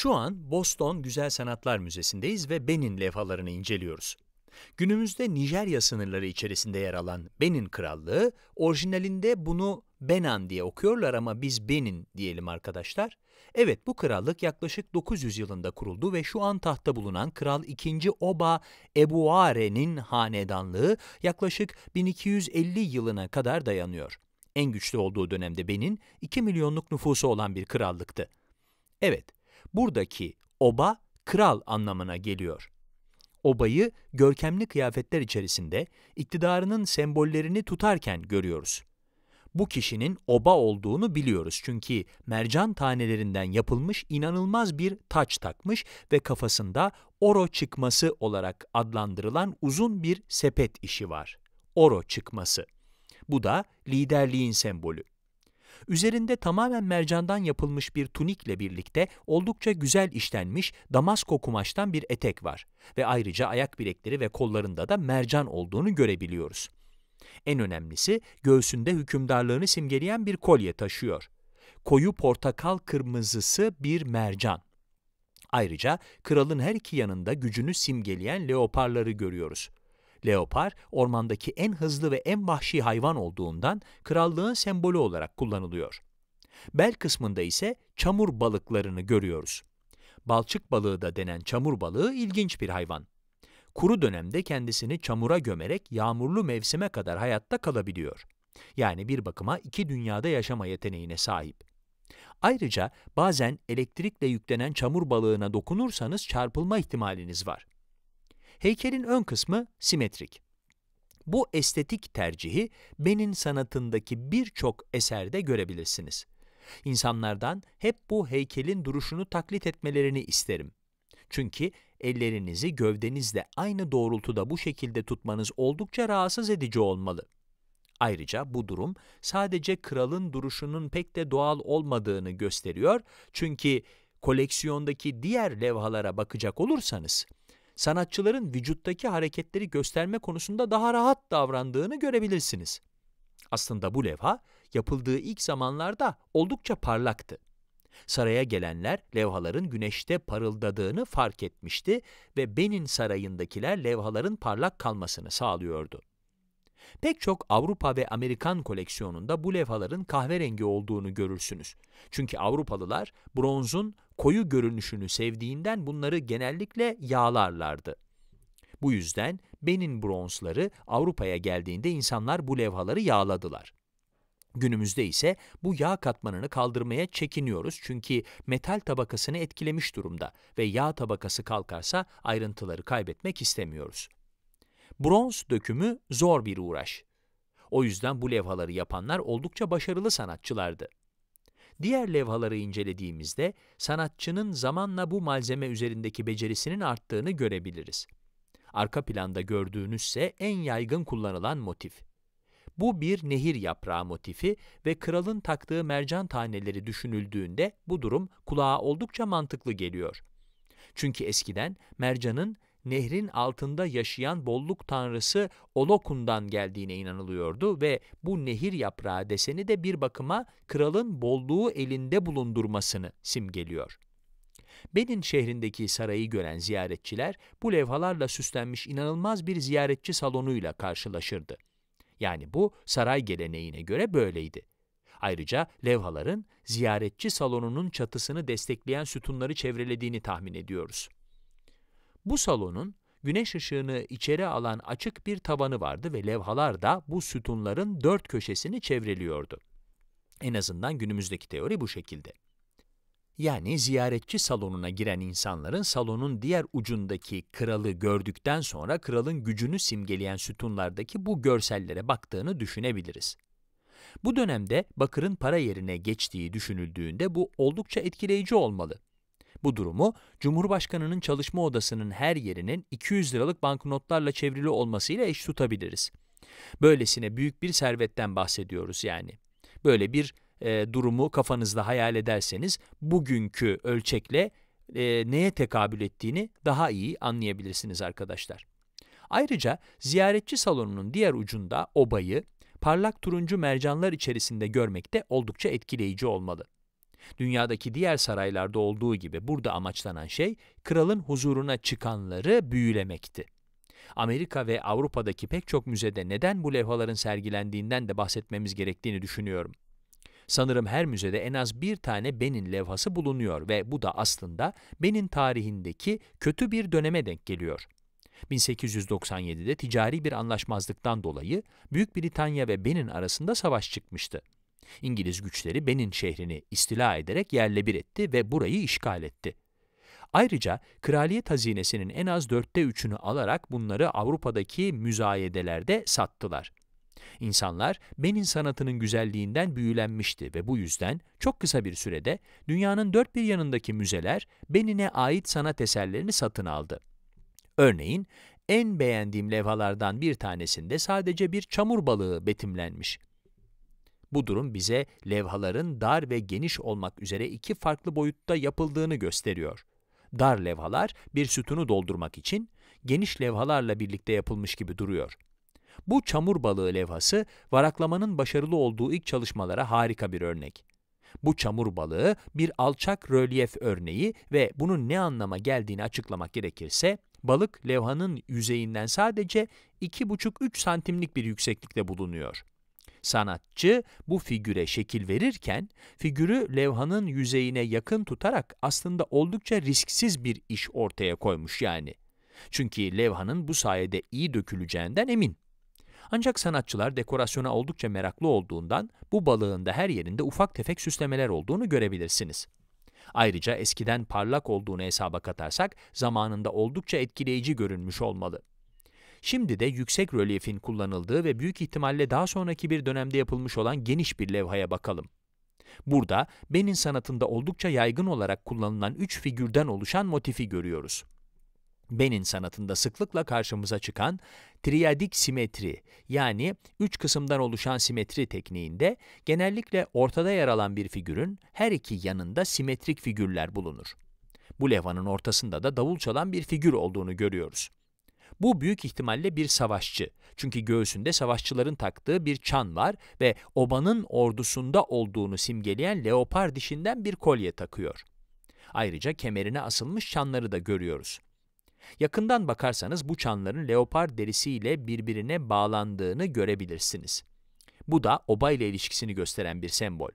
Şu an Boston Güzel Sanatlar Müzesi'ndeyiz ve Benin levhalarını inceliyoruz. Günümüzde Nijerya sınırları içerisinde yer alan Benin Krallığı, orijinalinde bunu Benan diye okuyorlar ama biz Benin diyelim arkadaşlar. Evet bu krallık yaklaşık 900 yılında kuruldu ve şu an tahtta bulunan Kral 2. Oba Ebuare'nin hanedanlığı yaklaşık 1250 yılına kadar dayanıyor. En güçlü olduğu dönemde Benin 2 milyonluk nüfusu olan bir krallıktı. Evet, Buradaki oba kral anlamına geliyor. Obayı görkemli kıyafetler içerisinde iktidarının sembollerini tutarken görüyoruz. Bu kişinin oba olduğunu biliyoruz çünkü mercan tanelerinden yapılmış inanılmaz bir taç takmış ve kafasında oro çıkması olarak adlandırılan uzun bir sepet işi var. Oro çıkması. Bu da liderliğin sembolü. Üzerinde tamamen mercandan yapılmış bir tunikle birlikte oldukça güzel işlenmiş damasko kumaştan bir etek var ve ayrıca ayak bilekleri ve kollarında da mercan olduğunu görebiliyoruz. En önemlisi göğsünde hükümdarlığını simgeleyen bir kolye taşıyor. Koyu portakal kırmızısı bir mercan. Ayrıca kralın her iki yanında gücünü simgeleyen leoparları görüyoruz. Leopar ormandaki en hızlı ve en vahşi hayvan olduğundan krallığın sembolü olarak kullanılıyor. Bel kısmında ise çamur balıklarını görüyoruz. Balçık balığı da denen çamur balığı ilginç bir hayvan. Kuru dönemde kendisini çamura gömerek yağmurlu mevsime kadar hayatta kalabiliyor. Yani bir bakıma iki dünyada yaşama yeteneğine sahip. Ayrıca bazen elektrikle yüklenen çamur balığına dokunursanız çarpılma ihtimaliniz var. Heykelin ön kısmı simetrik. Bu estetik tercihi Ben'in sanatındaki birçok eserde görebilirsiniz. İnsanlardan hep bu heykelin duruşunu taklit etmelerini isterim. Çünkü ellerinizi gövdenizle aynı doğrultuda bu şekilde tutmanız oldukça rahatsız edici olmalı. Ayrıca bu durum sadece kralın duruşunun pek de doğal olmadığını gösteriyor çünkü koleksiyondaki diğer levhalara bakacak olursanız sanatçıların vücuttaki hareketleri gösterme konusunda daha rahat davrandığını görebilirsiniz. Aslında bu levha yapıldığı ilk zamanlarda oldukça parlaktı. Saraya gelenler levhaların güneşte parıldadığını fark etmişti ve Benin sarayındakiler levhaların parlak kalmasını sağlıyordu. Pek çok Avrupa ve Amerikan koleksiyonunda bu levhaların kahverengi olduğunu görürsünüz. Çünkü Avrupalılar bronzun koyu görünüşünü sevdiğinden bunları genellikle yağlarlardı. Bu yüzden Benin bronzları Avrupa'ya geldiğinde insanlar bu levhaları yağladılar. Günümüzde ise bu yağ katmanını kaldırmaya çekiniyoruz çünkü metal tabakasını etkilemiş durumda ve yağ tabakası kalkarsa ayrıntıları kaybetmek istemiyoruz. Bronz dökümü zor bir uğraş. O yüzden bu levhaları yapanlar oldukça başarılı sanatçılardı. Diğer levhaları incelediğimizde sanatçının zamanla bu malzeme üzerindeki becerisinin arttığını görebiliriz. Arka planda gördüğünüzse en yaygın kullanılan motif. Bu bir nehir yaprağı motifi ve kralın taktığı mercan taneleri düşünüldüğünde bu durum kulağa oldukça mantıklı geliyor. Çünkü eskiden mercanın nehrin altında yaşayan bolluk tanrısı Olokun'dan geldiğine inanılıyordu ve bu nehir yaprağı deseni de bir bakıma kralın bolluğu elinde bulundurmasını simgeliyor. Benin şehrindeki sarayı gören ziyaretçiler bu levhalarla süslenmiş inanılmaz bir ziyaretçi salonuyla karşılaşırdı. Yani bu saray geleneğine göre böyleydi. Ayrıca levhaların ziyaretçi salonunun çatısını destekleyen sütunları çevrelediğini tahmin ediyoruz. Bu salonun güneş ışığını içeri alan açık bir tabanı vardı ve levhalar da bu sütunların dört köşesini çevreliyordu. En azından günümüzdeki teori bu şekilde. Yani ziyaretçi salonuna giren insanların salonun diğer ucundaki kralı gördükten sonra kralın gücünü simgeleyen sütunlardaki bu görsellere baktığını düşünebiliriz. Bu dönemde bakırın para yerine geçtiği düşünüldüğünde bu oldukça etkileyici olmalı. Bu durumu Cumhurbaşkanı'nın çalışma odasının her yerinin 200 liralık banknotlarla çevrili olmasıyla eş tutabiliriz. Böylesine büyük bir servetten bahsediyoruz yani. Böyle bir e, durumu kafanızda hayal ederseniz bugünkü ölçekle e, neye tekabül ettiğini daha iyi anlayabilirsiniz arkadaşlar. Ayrıca ziyaretçi salonunun diğer ucunda obayı parlak turuncu mercanlar içerisinde görmek de oldukça etkileyici olmalı. Dünyadaki diğer saraylarda olduğu gibi burada amaçlanan şey kralın huzuruna çıkanları büyülemekti. Amerika ve Avrupa'daki pek çok müzede neden bu levhaların sergilendiğinden de bahsetmemiz gerektiğini düşünüyorum. Sanırım her müzede en az bir tane Ben'in levhası bulunuyor ve bu da aslında Ben'in tarihindeki kötü bir döneme denk geliyor. 1897'de ticari bir anlaşmazlıktan dolayı Büyük Britanya ve Ben'in arasında savaş çıkmıştı. İngiliz güçleri Benin şehrini istila ederek yerle bir etti ve burayı işgal etti. Ayrıca kraliyet hazinesinin en az dörtte üçünü alarak bunları Avrupa'daki müzayedelerde sattılar. İnsanlar Benin sanatının güzelliğinden büyülenmişti ve bu yüzden çok kısa bir sürede dünyanın dört bir yanındaki müzeler Benin'e ait sanat eserlerini satın aldı. Örneğin en beğendiğim levhalardan bir tanesinde sadece bir çamur balığı betimlenmiş. Bu durum bize levhaların dar ve geniş olmak üzere iki farklı boyutta yapıldığını gösteriyor. Dar levhalar bir sütunu doldurmak için geniş levhalarla birlikte yapılmış gibi duruyor. Bu çamur balığı levhası varaklamanın başarılı olduğu ilk çalışmalara harika bir örnek. Bu çamur balığı bir alçak rölyef örneği ve bunun ne anlama geldiğini açıklamak gerekirse, balık levhanın yüzeyinden sadece 2,5-3 santimlik bir yükseklikte bulunuyor. Sanatçı bu figüre şekil verirken, figürü levhanın yüzeyine yakın tutarak aslında oldukça risksiz bir iş ortaya koymuş yani. Çünkü levhanın bu sayede iyi döküleceğinden emin. Ancak sanatçılar dekorasyona oldukça meraklı olduğundan bu balığın da her yerinde ufak tefek süslemeler olduğunu görebilirsiniz. Ayrıca eskiden parlak olduğunu hesaba katarsak zamanında oldukça etkileyici görünmüş olmalı. Şimdi de yüksek rölyefin kullanıldığı ve büyük ihtimalle daha sonraki bir dönemde yapılmış olan geniş bir levhaya bakalım. Burada Benin sanatında oldukça yaygın olarak kullanılan üç figürden oluşan motifi görüyoruz. Benin sanatında sıklıkla karşımıza çıkan triadik simetri yani üç kısımdan oluşan simetri tekniğinde genellikle ortada yer alan bir figürün her iki yanında simetrik figürler bulunur. Bu levhanın ortasında da davul çalan bir figür olduğunu görüyoruz. Bu büyük ihtimalle bir savaşçı. Çünkü göğsünde savaşçıların taktığı bir çan var ve obanın ordusunda olduğunu simgeleyen leopar dişinden bir kolye takıyor. Ayrıca kemerine asılmış çanları da görüyoruz. Yakından bakarsanız bu çanların leopar derisiyle birbirine bağlandığını görebilirsiniz. Bu da oba ile ilişkisini gösteren bir sembol.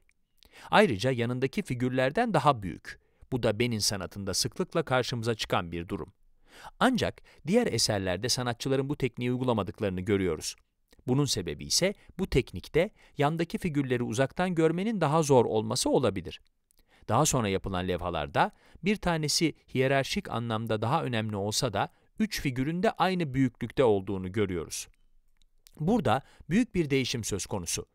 Ayrıca yanındaki figürlerden daha büyük. Bu da Benin sanatında sıklıkla karşımıza çıkan bir durum. Ancak diğer eserlerde sanatçıların bu tekniği uygulamadıklarını görüyoruz. Bunun sebebi ise bu teknikte yandaki figürleri uzaktan görmenin daha zor olması olabilir. Daha sonra yapılan levhalarda bir tanesi hiyerarşik anlamda daha önemli olsa da üç figürün de aynı büyüklükte olduğunu görüyoruz. Burada büyük bir değişim söz konusu.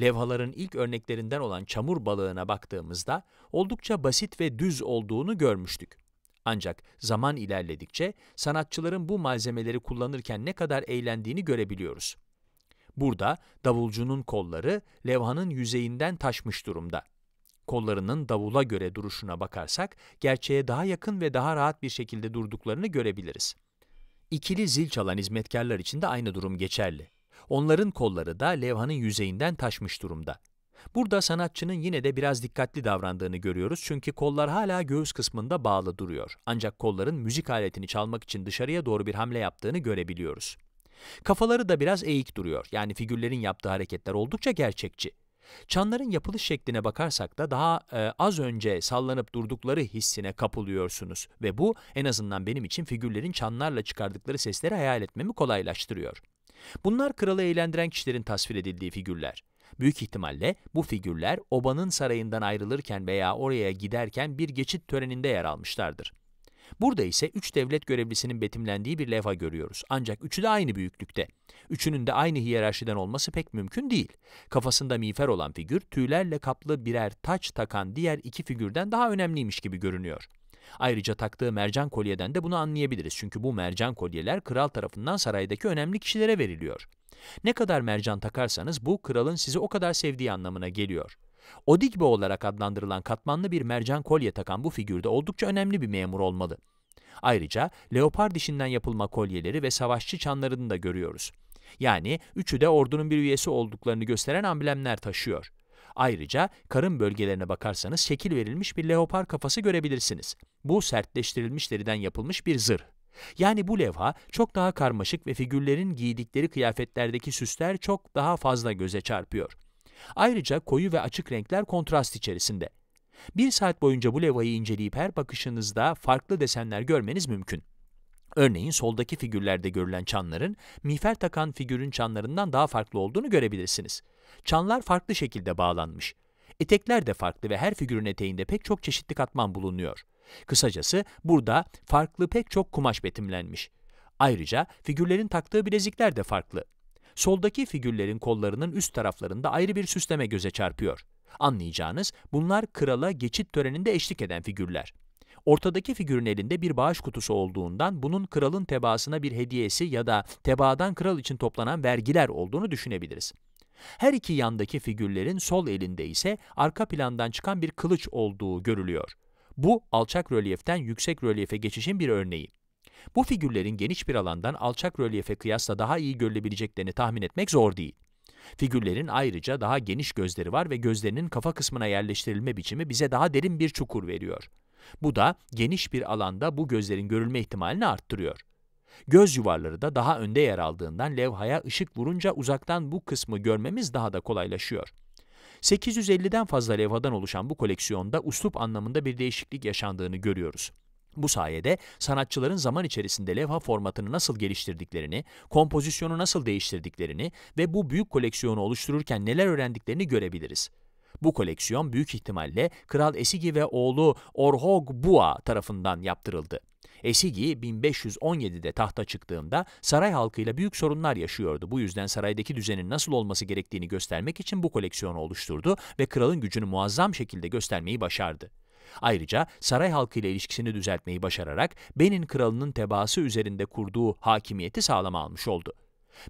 Levhaların ilk örneklerinden olan çamur balığına baktığımızda oldukça basit ve düz olduğunu görmüştük. Ancak zaman ilerledikçe sanatçıların bu malzemeleri kullanırken ne kadar eğlendiğini görebiliyoruz. Burada davulcunun kolları levhanın yüzeyinden taşmış durumda. Kollarının davula göre duruşuna bakarsak gerçeğe daha yakın ve daha rahat bir şekilde durduklarını görebiliriz. İkili zil çalan hizmetkarlar için de aynı durum geçerli. Onların kolları da levhanın yüzeyinden taşmış durumda. Burada sanatçının yine de biraz dikkatli davrandığını görüyoruz çünkü kollar hala göğüs kısmında bağlı duruyor. Ancak kolların müzik aletini çalmak için dışarıya doğru bir hamle yaptığını görebiliyoruz. Kafaları da biraz eğik duruyor. Yani figürlerin yaptığı hareketler oldukça gerçekçi. Çanların yapılış şekline bakarsak da daha e, az önce sallanıp durdukları hissine kapılıyorsunuz ve bu en azından benim için figürlerin çanlarla çıkardıkları sesleri hayal etmemi kolaylaştırıyor. Bunlar kralı eğlendiren kişilerin tasvir edildiği figürler. Büyük ihtimalle bu figürler obanın sarayından ayrılırken veya oraya giderken bir geçit töreninde yer almışlardır. Burada ise üç devlet görevlisinin betimlendiği bir levha görüyoruz. Ancak üçü de aynı büyüklükte. Üçünün de aynı hiyerarşiden olması pek mümkün değil. Kafasında miğfer olan figür, tüylerle kaplı birer taç takan diğer iki figürden daha önemliymiş gibi görünüyor. Ayrıca taktığı mercan kolyeden de bunu anlayabiliriz. Çünkü bu mercan kolyeler kral tarafından saraydaki önemli kişilere veriliyor. Ne kadar mercan takarsanız bu kralın sizi o kadar sevdiği anlamına geliyor. Odigbe olarak adlandırılan katmanlı bir mercan kolye takan bu figürde oldukça önemli bir memur olmalı. Ayrıca leopar dişinden yapılma kolyeleri ve savaşçı çanlarını da görüyoruz. Yani üçü de ordunun bir üyesi olduklarını gösteren amblemler taşıyor. Ayrıca karın bölgelerine bakarsanız şekil verilmiş bir leopar kafası görebilirsiniz. Bu sertleştirilmiş deriden yapılmış bir zırh. Yani bu levha çok daha karmaşık ve figürlerin giydikleri kıyafetlerdeki süsler çok daha fazla göze çarpıyor. Ayrıca koyu ve açık renkler kontrast içerisinde. Bir saat boyunca bu levhayı inceleyip her bakışınızda farklı desenler görmeniz mümkün. Örneğin soldaki figürlerde görülen çanların mifer takan figürün çanlarından daha farklı olduğunu görebilirsiniz. Çanlar farklı şekilde bağlanmış. Etekler de farklı ve her figürün eteğinde pek çok çeşitli katman bulunuyor. Kısacası burada farklı pek çok kumaş betimlenmiş. Ayrıca figürlerin taktığı bilezikler de farklı. Soldaki figürlerin kollarının üst taraflarında ayrı bir süsleme göze çarpıyor. Anlayacağınız bunlar krala geçit töreninde eşlik eden figürler. Ortadaki figürün elinde bir bağış kutusu olduğundan bunun kralın tebaasına bir hediyesi ya da tebaadan kral için toplanan vergiler olduğunu düşünebiliriz. Her iki yandaki figürlerin sol elinde ise arka plandan çıkan bir kılıç olduğu görülüyor. Bu alçak rölyeften yüksek rölyefe geçişin bir örneği. Bu figürlerin geniş bir alandan alçak rölyefe kıyasla daha iyi görülebileceklerini tahmin etmek zor değil. Figürlerin ayrıca daha geniş gözleri var ve gözlerinin kafa kısmına yerleştirilme biçimi bize daha derin bir çukur veriyor. Bu da geniş bir alanda bu gözlerin görülme ihtimalini arttırıyor. Göz yuvarları da daha önde yer aldığından levhaya ışık vurunca uzaktan bu kısmı görmemiz daha da kolaylaşıyor. 850'den fazla levhadan oluşan bu koleksiyonda uslup anlamında bir değişiklik yaşandığını görüyoruz. Bu sayede sanatçıların zaman içerisinde levha formatını nasıl geliştirdiklerini, kompozisyonu nasıl değiştirdiklerini ve bu büyük koleksiyonu oluştururken neler öğrendiklerini görebiliriz. Bu koleksiyon büyük ihtimalle Kral Esigi ve oğlu Orhog Bua tarafından yaptırıldı. Esigi 1517'de tahta çıktığında saray halkıyla büyük sorunlar yaşıyordu. Bu yüzden saraydaki düzenin nasıl olması gerektiğini göstermek için bu koleksiyonu oluşturdu ve kralın gücünü muazzam şekilde göstermeyi başardı. Ayrıca saray halkıyla ilişkisini düzeltmeyi başararak Benin kralının tebaası üzerinde kurduğu hakimiyeti sağlama almış oldu.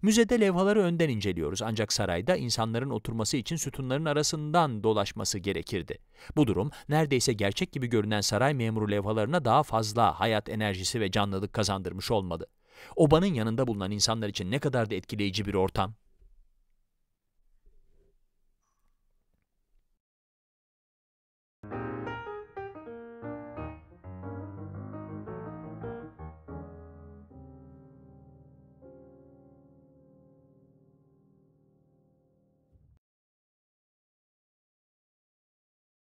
Müzede levhaları önden inceliyoruz ancak sarayda insanların oturması için sütunların arasından dolaşması gerekirdi. Bu durum neredeyse gerçek gibi görünen saray memuru levhalarına daha fazla hayat enerjisi ve canlılık kazandırmış olmalı. Obanın yanında bulunan insanlar için ne kadar da etkileyici bir ortam.